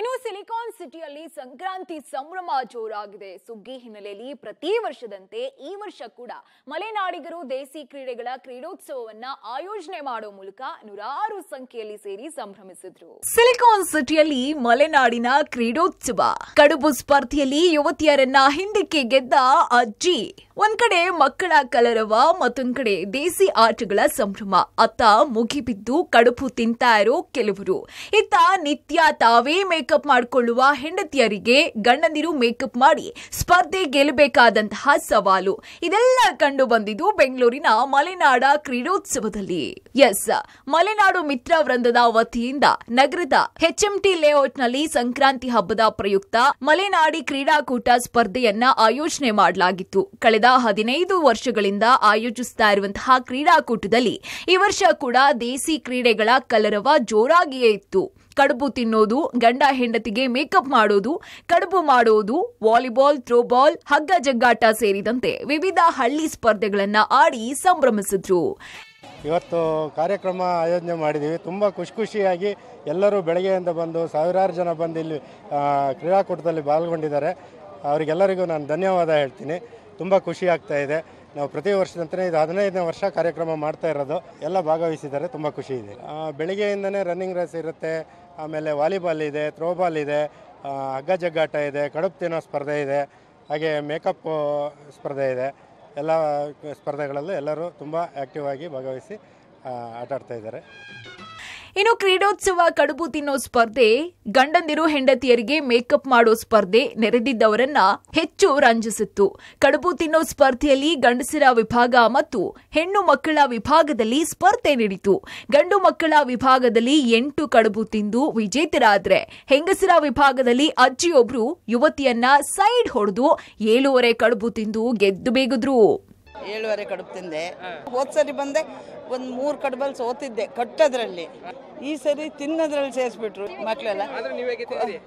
ಇನ್ನು ಸಿಲಿಕಾನ್ ಸಿಟಿಯಲ್ಲಿ ಸಂಕ್ರಾಂತಿ ಸಂಭ್ರಮ ಜೋರಾಗಿದೆ ಸುಗ್ಗಿ ಹಿನ್ನೆಲೆಯಲ್ಲಿ ಪ್ರತಿ ವರ್ಷದಂತೆ ಈ ವರ್ಷ ಕೂಡ ಮಲೆನಾಡಿಗರು ದೇಸಿ ಕ್ರೀಡೆಗಳ ಕ್ರೀಡೋತ್ಸವವನ್ನ ಆಯೋಜನೆ ಮಾಡುವ ಮೂಲಕ ನೂರಾರು ಸಂಖ್ಯೆಯಲ್ಲಿ ಸೇರಿ ಸಂಭ್ರಮಿಸಿದ್ರು ಸಿಲಿಕಾನ್ ಸಿಟಿಯಲ್ಲಿ ಮಲೆನಾಡಿನ ಕ್ರೀಡೋತ್ಸವ ಕಡುಬು ಸ್ಪರ್ಧೆಯಲ್ಲಿ ಯುವತಿಯರನ್ನ ಹಿಂದಕ್ಕೆ ಗೆದ್ದ ಅಜ್ಜಿ ಒಂದ್ ಕಡೆ ಮಕ್ಕಳ ಕಲರವ ಮತ್ತೊಂದ್ ಕಡೆ ದೇಸಿ ಆಟಗಳ ಸಂಭ್ರಮ ಅತ್ತ ಮುಗಿಬಿದ್ದು ಕಡುಪು ತಿಂತಾ ಇರೋ ಕೆಲವರು ಇತ್ತ ನಿತ್ಯ ತಾವೇ ಮೇಕಪ್ ಮಾಡಿಕೊಳ್ಳುವ ಹೆಂಡತಿಯರಿಗೆ ಗಂಡಂದಿರು ಮೇಕಪ್ ಮಾಡಿ ಸ್ಪರ್ಧೆ ಗೆಲ್ಲಬೇಕಾದಂತಹ ಸವಾಲು ಇದೆಲ್ಲ ಕಂಡು ಬಂದಿದ್ದು ಬೆಂಗಳೂರಿನ ಮಲೆನಾಡ ಕ್ರೀಡೋತ್ಸವದಲ್ಲಿ ಎಸ್ ಮಲೆನಾಡು ಮಿತ್ರ ವೃಂದದ ವತಿಯಿಂದ ನಗರದ ಹೆಚ್ಎಂಟಿ ಲೇಔಟ್ನಲ್ಲಿ ಸಂಕ್ರಾಂತಿ ಹಬ್ಬದ ಪ್ರಯುಕ್ತ ಮಲೆನಾಡಿ ಕ್ರೀಡಾಕೂಟ ಸ್ಪರ್ಧೆಯನ್ನ ಆಯೋಜನೆ ಮಾಡಲಾಗಿತ್ತು ಕಳೆದ ಹದಿನೈದು ವರ್ಷಗಳಿಂದ ಆಯೋಜಿಸ್ತಾ ಇರುವಂತಹ ಕ್ರೀಡಾಕೂಟದಲ್ಲಿ ಈ ವರ್ಷ ಕೂಡ ದೇಸಿ ಕ್ರೀಡೆಗಳ ಕಲರವ ಜೋರಾಗಿಯೇ ಇತ್ತು ಕಡುಬು ತಿನ್ನೋದು ಗಂಡ ಹೆಂಡತಿಗೆ ಮೇಕಪ್ ಮಾಡೋದು ಕಡುಬು ಮಾಡೋದು ವಾಲಿಬಾಲ್ ಥ್ರೋಬಾಲ್ ಹಗ್ಗ ಜಗ್ಗಾಟ ಸೇರಿದಂತೆ ವಿವಿಧ ಹಳ್ಳಿ ಸ್ಪರ್ಧೆಗಳನ್ನು ಆಡಿ ಸಂಭ್ರಮಿಸಿದ್ರು ಇವತ್ತು ಕಾರ್ಯಕ್ರಮ ಆಯೋಜನೆ ಮಾಡಿದ್ದೀವಿ ತುಂಬ ಖುಷಿ ಖುಷಿಯಾಗಿ ಎಲ್ಲರೂ ಬೆಳಗ್ಗೆಯಿಂದ ಬಂದು ಸಾವಿರಾರು ಜನ ಬಂದು ಇಲ್ಲಿ ಕ್ರೀಡಾಕೂಟದಲ್ಲಿ ಪಾಲ್ಗೊಂಡಿದ್ದಾರೆ ಅವರಿಗೆಲ್ಲರಿಗೂ ನಾನು ಧನ್ಯವಾದ ಹೇಳ್ತೀನಿ ತುಂಬ ಖುಷಿ ಆಗ್ತಾ ಇದೆ ನಾವು ಪ್ರತಿ ವರ್ಷದಂತೆ ಇದು ಹದಿನೈದನೇ ವರ್ಷ ಕಾರ್ಯಕ್ರಮ ಮಾಡ್ತಾ ಇರೋದು ಎಲ್ಲ ಭಾಗವಹಿಸಿದ್ದಾರೆ ತುಂಬ ಖುಷಿ ಇದೆ ಬೆಳಿಗ್ಗೆಯಿಂದನೇ ರನ್ನಿಂಗ್ ರೇಸ್ ಇರುತ್ತೆ ಆಮೇಲೆ ವಾಲಿಬಾಲ್ ಇದೆ ಥ್ರೋಬಾಲ್ ಇದೆ ಹಗ್ಗ ಜಗ್ಗಾಟ ಇದೆ ಕಡುಪು ತಿನ್ನೋ ಸ್ಪರ್ಧೆ ಇದೆ ಹಾಗೆ ಮೇಕಪ್ ಸ್ಪರ್ಧೆ ಇದೆ ಎಲ್ಲ ಸ್ಪರ್ಧೆಗಳಲ್ಲೂ ಎಲ್ಲರೂ ತುಂಬ ಆ್ಯಕ್ಟಿವ್ ಆಗಿ ಭಾಗವಹಿಸಿ ಆಟಾಡ್ತಾ ಇದ್ದಾರೆ ಇನ್ನು ಕ್ರೀಡೋತ್ಸವ ಕಡುಬು ತಿನ್ನೋ ಸ್ಪರ್ಧೆ ಗಂಡಂದಿರು ಹೆಂಡತಿಯರಿಗೆ ಮೇಕಪ್ ಮಾಡೋ ಸ್ಪರ್ಧೆ ನೆರೆದಿದ್ದವರನ್ನ ಹೆಚ್ಚು ರಂಜಿಸಿತ್ತು ಕಡುಬು ತಿನ್ನೋ ಸ್ಪರ್ಧೆಯಲ್ಲಿ ಗಂಡಸರ ವಿಭಾಗ ಮತ್ತು ಹೆಣ್ಣು ಮಕ್ಕಳ ವಿಭಾಗದಲ್ಲಿ ಸ್ಪರ್ಧೆ ನೀಡಿತು ಗಂಡು ಮಕ್ಕಳ ವಿಭಾಗದಲ್ಲಿ ಎಂಟು ಕಡುಬು ತಿಂದು ವಿಜೇತರಾದ್ರೆ ಹೆಂಗಸರ ವಿಭಾಗದಲ್ಲಿ ಅಜ್ಜಿಯೊಬ್ರು ಯುವತಿಯನ್ನ ಸೈಡ್ ಹೊಡೆದು ಏಳುವರೆ ಕಡುಬು ತಿಂದು ಗೆದ್ದು ಬೇಗಿದ್ರು ಏಳುವರೆ ಕಡುಬು ತಿಂದೆ ಹೋದ್ ಸರಿ ಬಂದೆ ಒಂದ್ ಮೂರು ಕಡಬಲ್ ಸೋತಿದ್ದೆ ಕಟ್ಟೋದ್ರಲ್ಲಿ ಈ ಸರಿ ತಿನ್ನೋದ್ರಲ್ಲಿ ಸೇರಿಸ್ಬಿಟ್ರು ಮಕ್ಕಳೆಲ್ಲ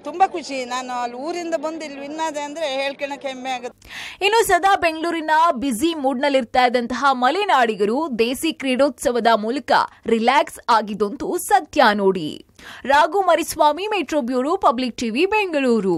ತುಂಬಾ ಖುಷಿ ನಾನು ಅಲ್ಲಿ ಊರಿಂದ ಬಂದು ಇಲ್ಲಿ ವಿನ್ನಾದೆ ಅಂದ್ರೆ ಹೇಳ್ಕೊಳಕ್ಕೆ ಹೆಮ್ಮೆ ಆಗುತ್ತೆ ಇನ್ನು ಸದಾ ಬೆಂಗಳೂರಿನ ಬ್ಯುಸಿ ನಲ್ಲಿರ್ತಾ ಇದ್ದಂತಹ ಮಲೆನಾಡಿಗರು ದೇಸಿ ಕ್ರೀಡೋತ್ಸವದ ಮೂಲಕ ರಿಲ್ಯಾಕ್ಸ್ ಆಗಿದ್ದಂತೂ ಸತ್ಯ ನೋಡಿ Raghu Mariswamy metro bureau public TV Bengaluru